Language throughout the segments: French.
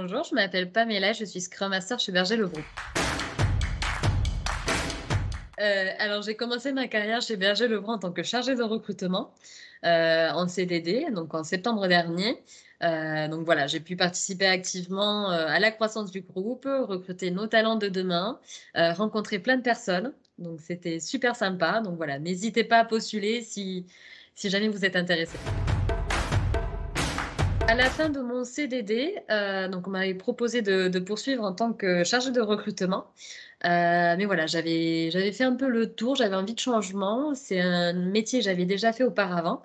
Bonjour, je m'appelle Pamela, je suis Scrum Master chez Berger lebrun euh, alors, j'ai commencé ma carrière chez Berger lebrun en tant que chargée de recrutement euh, en CDD, donc en septembre dernier. Euh, donc voilà, j'ai pu participer activement à la croissance du groupe, recruter nos talents de demain, rencontrer plein de personnes. Donc c'était super sympa. Donc voilà, n'hésitez pas à postuler si, si jamais vous êtes intéressé à la fin de mon CDD, euh, donc on m'avait proposé de, poursuivre en tant que chargée de recrutement. Euh, mais voilà, j'avais fait un peu le tour, j'avais envie de changement. C'est un métier que j'avais déjà fait auparavant.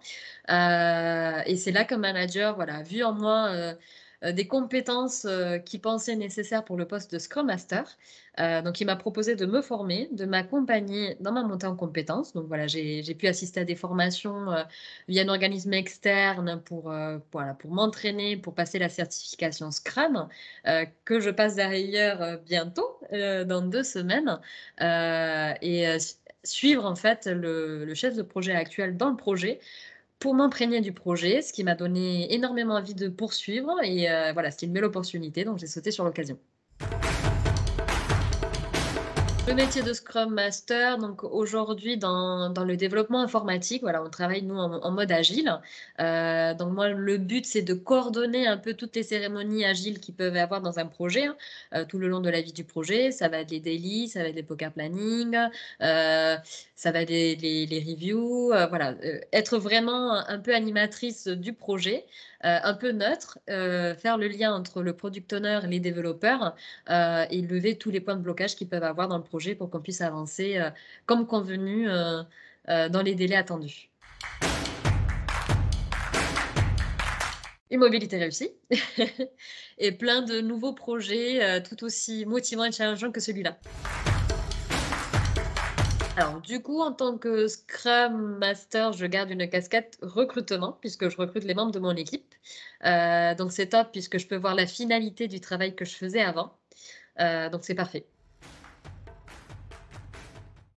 Euh, et c'est là qu'un manager, voilà, vu en moi euh, des compétences euh, qui pensaient nécessaires pour le poste de Scrum Master. Euh, donc, il m'a proposé de me former, de m'accompagner dans ma montée en compétences. Donc, voilà, j'ai pu assister à des formations via un organisme externe pour, voilà, pour m'entraîner, pour passer la certification Scrum, que je passe d'ailleurs bientôt, dans deux semaines. et suivre en fait le, chef de projet actuel dans le projet pour m'imprégner du projet, ce qui m'a donné énormément envie de poursuivre. Et euh, voilà, c'était une belle opportunité, donc j'ai sauté sur l'occasion. Le métier de Scrum Master, donc aujourd'hui dans, dans, le développement informatique, voilà, on travaille nous en, mode agile. Euh, donc moi, le but, c'est de coordonner un peu toutes les cérémonies agiles qui peuvent avoir dans un projet, hein, euh, tout le long de la vie du projet. Ça va être les daily, ça va être les poker planning, euh, ça va être les, reviews. voilà, être vraiment un peu animatrice du projet. un peu neutre, faire le lien entre le product owner, les développeurs et lever tous les points de blocage qu'ils peuvent avoir dans le projet pour qu'on puisse avancer euh, comme convenu euh, euh, dans les délais attendus. Immobilité réussie et plein de nouveaux projets tout aussi motivants et challengeants que celui-là. Alors, du coup, en tant que Scrum Master, je garde une casquette recrutement puisque je recrute les membres de mon équipe. donc, c'est top puisque je peux voir la finalité du travail que je faisais avant. donc, c'est parfait.